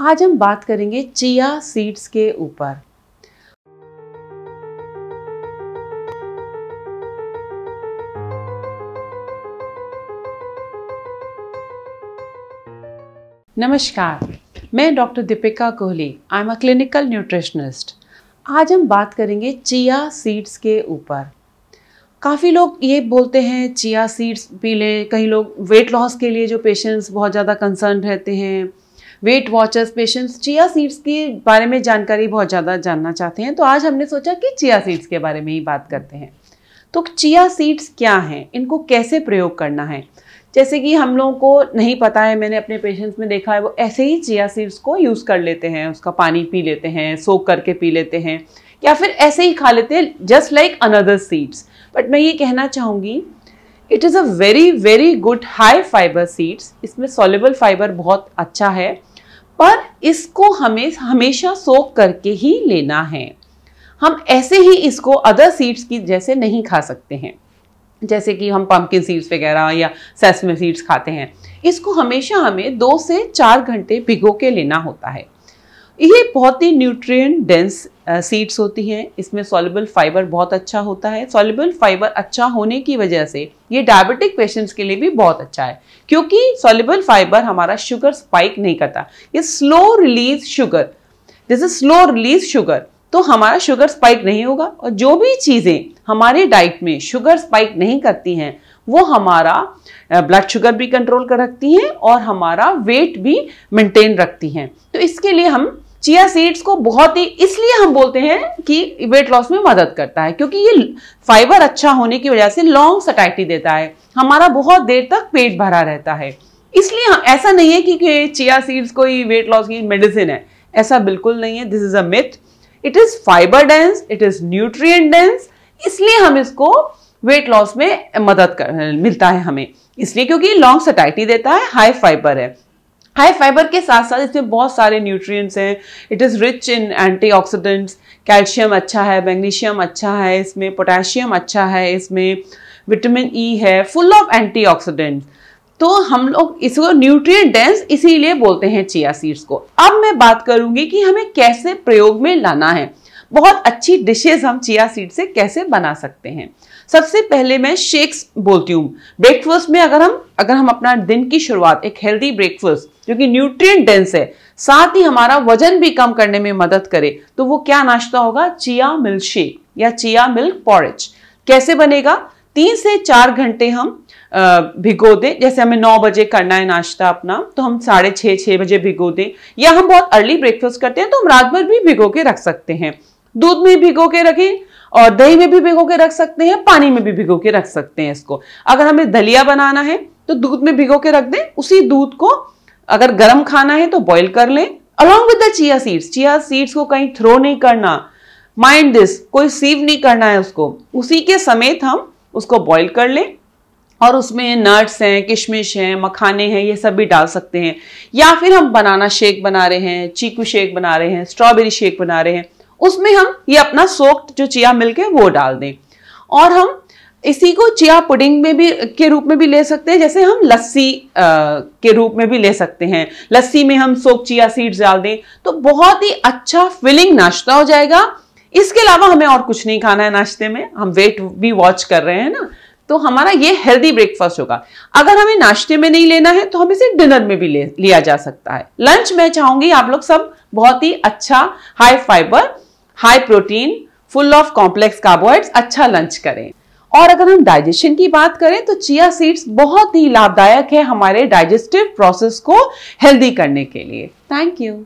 आज हम बात करेंगे चिया सीड्स के ऊपर नमस्कार मैं doctor Deepika Kohli I am a clinical nutritionist आज हम बात करेंगे चिया सीड्स के ऊपर काफ़ी लोग ये बोलते हैं चिया सीड्स पी लें कई लोग वेट लॉस के लिए जो पेशेंट्स बहुत ज़्यादा कंसर्न रहते हैं weight watchers patients chia seeds के बारे में जानकारी बहुत ज़्यादा जानना चाहते हैं तो आज हमने सोचा कि चिया सीड्स के बारे में ही बात करते हैं तो चिया सीड्स क्या हैं इनको कैसे प्रयोग करना है जैसे कि हम लोगों को नहीं पता है मैंने अपने पेशेंट्स में देखा है वो ऐसे ही चिया सीड्स को यूज़ कर लेते हैं उसका पानी पी लेते हैं सोक करके पी लेते हैं या फिर ऐसे ही खा लेते हैं just like another seeds but मैं ये कहना चाहूँगी it is a very very good high fibre seeds इसमें सॉलेबल फाइबर बहुत अच्छा है पर इसको हमें हमेशा सोख करके ही लेना है हम ऐसे ही इसको अदर सीड्स की जैसे नहीं खा सकते हैं जैसे कि हम पम्पकिन सीड्स वगैरह या सेसमे सीड्स खाते हैं इसको हमेशा हमें दो से चार घंटे भिगो के लेना होता है ये बहुत ही न्यूट्रिएंट डेंस सीड्स होती हैं इसमें सॉलेबल फाइबर बहुत अच्छा होता है सॉलेबल फाइबर अच्छा होने की वजह से ये डायबिटिक पेशेंट्स के लिए भी बहुत अच्छा है क्योंकि सॉलेबल फाइबर हमारा शुगर स्पाइक नहीं करता ये स्लो रिलीज शुगर जैसे स्लो रिलीज शुगर तो हमारा शुगर स्पाइक नहीं होगा और जो भी चीज़ें हमारे डाइट में शुगर स्पाइक नहीं करती हैं वो हमारा ब्लड uh, शुगर भी कंट्रोल कर रखती हैं और हमारा वेट भी मेंटेन रखती हैं तो इसके लिए हम चिया सीड्स को बहुत ही इसलिए हम बोलते हैं कि वेट लॉस में मदद करता है क्योंकि ये फाइबर अच्छा होने की वजह से लॉन्ग सटाइटी देता है हमारा बहुत देर तक पेट भरा रहता है इसलिए हाँ, ऐसा नहीं है कि, कि चिया सीड्स कोई वेट लॉस की मेडिसिन है ऐसा बिल्कुल नहीं है this is a myth it is fibre dense it is nutrient dense इसलिए हम इसको वेट लॉस में मदद कर मिलता है हमें इसलिए क्योंकि लॉन्ग सटाइटी देता है हाई फाइबर है हाई फाइबर के साथ साथ इसमें बहुत सारे न्यूट्रिएंट्स हैं it is rich in antioxidants calcium अच्छा है मैग्नीशियम अच्छा है इसमें पोटेशियम अच्छा है इसमें विटामिन ई e है फुल ऑफ एंटीऑक्सीडेंट्स तो हम लोग इसको न्यूट्रिएंट डेंस इसीलिए बोलते हैं चिया सीड्स को अब मैं बात करूंगी कि हमें कैसे प्रयोग में लाना है बहुत अच्छी डिशेज हम चिया सीड से कैसे बना सकते हैं सबसे पहले मैं शेक्स बोलती हूँ ब्रेकफास्ट में अगर हम अगर हम अपना दिन की शुरुआत एक हेल्दी ब्रेकफास्ट जो कि न्यूट्रिएंट डेंस है साथ ही हमारा वजन भी कम करने में मदद करे तो वो क्या नाश्ता होगा चिया मिल्क शेक या चिया मिल्क पॉरिज कैसे बनेगा तीन से चार घंटे हम भिगो दें जैसे हमें नौ बजे करना है नाश्ता अपना तो हम साढ़े छः छः बजे भिगो दें या हम बहुत अर्ली ब्रेकफास्ट करते हैं तो हम रात भर भी भिगो के रख सकते हैं दूध में भिगो के रखें और दही में भी भिगो के रख सकते हैं पानी में भी भिगो के रख सकते हैं इसको अगर हमें दलिया बनाना है तो दूध में भिगो के रख दें उसी दूध को अगर गर्म खाना है तो बॉईल कर लें along with the chia seeds chia seeds को कहीं थ्रो नहीं करना माइंड दिस कोई सीव नहीं करना है उसको उसी के समेत हम उसको बॉईल कर लें और उसमें नट्स हैं किशमिश हैं मखाने हैं ये सब भी डाल सकते हैं या फिर हम बनाना शेक बना रहे हैं चीकू शेक बना रहे हैं स्ट्रॉबेरी शेक बना रहे हैं उसमें हम ये अपना सोक्ड जो चिया मिल्क है वो डाल दें और हम इसी को चिया पुडिंग में भी के रूप में भी ले सकते हैं जैसे हम लस्सी के रूप में भी ले सकते हैं लस्सी में हम सोक चिया सीड्स डाल दें तो बहुत ही अच्छा फिलिंग नाश्ता हो जाएगा इसके अलावा हमें और कुछ नहीं खाना है नाश्ते में हम वेट भी वॉच कर रहे हैं ना तो हमारा ये हेल्दी ब्रेकफास्ट होगा अगर हमें नाश्ते में नहीं लेना है तो हम इसे डिनर में भी ले लिया जा सकता है लंच मैं चाहूंगी आप लोग सब बहुत ही अच्छा high fibre high protein full of complex carbohydrates अच्छा लंच करें और अगर हम डाइजेशन की बात करें तो चिया सीड्स बहुत ही लाभदायक है हमारे डाइजेस्टिव प्रोसेस को हेल्दी करने के लिए थैंक यू